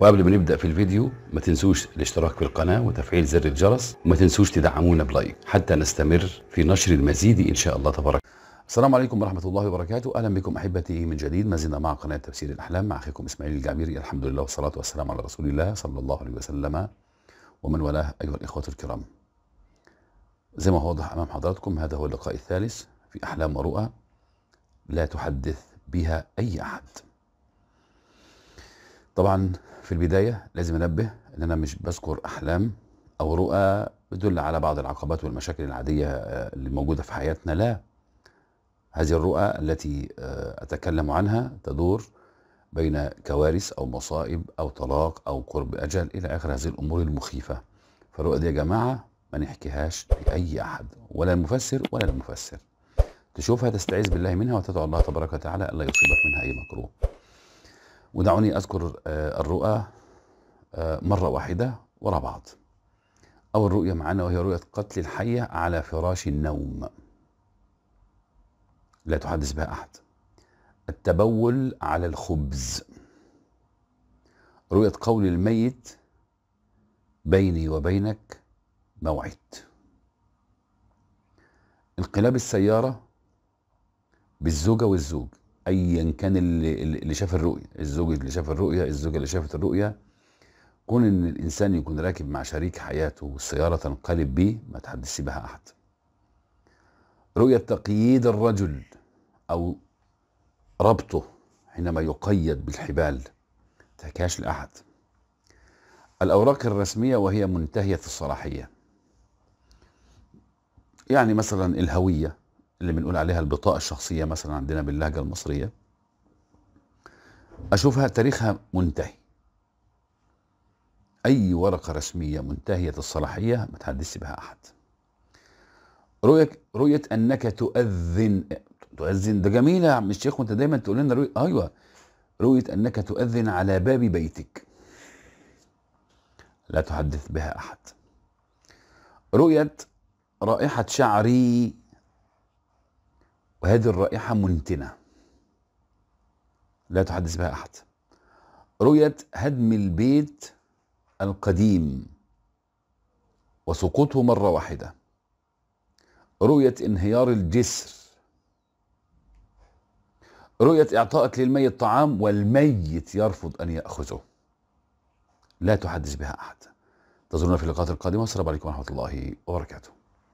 وقبل ما نبدا في الفيديو ما تنسوش الاشتراك في القناه وتفعيل زر الجرس وما تنسوش تدعمونا بلايك حتى نستمر في نشر المزيد ان شاء الله تبارك السلام عليكم ورحمه الله وبركاته اهلا بكم احبتي من جديد ما زلنا مع قناه تفسير الاحلام مع اخيكم اسماعيل الجعميري الحمد لله والصلاه والسلام على رسول الله صلى الله عليه وسلم ومن والاه أيها الإخوة الكرام زي ما هو واضح أمام حضراتكم هذا هو اللقاء الثالث في أحلام ورؤى لا تحدث بها أي أحد طبعا في البداية لازم أنبه أن أنا مش بذكر أحلام أو رؤى بتدل على بعض العقبات والمشاكل العادية آه، اللي موجودة في حياتنا لا هذه الرؤى التي آه، أتكلم عنها تدور بين كوارث أو مصائب أو طلاق أو قرب أجل إلى آخر هذه الأمور المخيفة فالرؤى دي يا جماعة ما نحكيهاش لأي أحد ولا المفسر ولا المفسر تشوفها تستعيذ بالله منها وتدعو الله تبارك وتعالى ألا يصيبك منها أي مكروه ودعوني أذكر آه، الرؤى آه، مرة واحدة ورا بعض أول رؤية معنا وهي رؤية قتل الحية على فراش النوم لا تحدث بها أحد التبول على الخبز رؤية قول الميت بيني وبينك موعد انقلاب السيارة بالزوجة والزوج ايا كان اللي, اللي شاف الرؤية الزوج اللي شاف الرؤية الزوجة اللي شافت الرؤية كون ان الانسان يكون راكب مع شريك حياته والسيارة تنقلب به ما تحدثش بها احد رؤية تقييد الرجل او ربطه حينما يقيد بالحبال تحكيهاش لأحد الأوراق الرسمية وهي منتهية الصلاحية يعني مثلا الهوية اللي بنقول عليها البطاقة الشخصية مثلا عندنا باللهجة المصرية أشوفها تاريخها منتهي أي ورقة رسمية منتهية الصلاحية ما تحدثش بها أحد رؤية, رؤية أنك تؤذن تؤذن ده جميل يا عم الشيخ وانت دايما تقول لنا رؤية ايوه رؤية انك تؤذن على باب بيتك لا تحدث بها احد رؤية رائحة شعري وهذه الرائحة منتنة لا تحدث بها أحد رؤية هدم البيت القديم وسقوطه مرة واحدة رؤية انهيار الجسر رؤية إعطائك للميت طعام والميت يرفض أن يأخذه لا تحدث بها أحد تزورنا في اللقاءات القادمة والسلام عليكم ورحمة الله وبركاته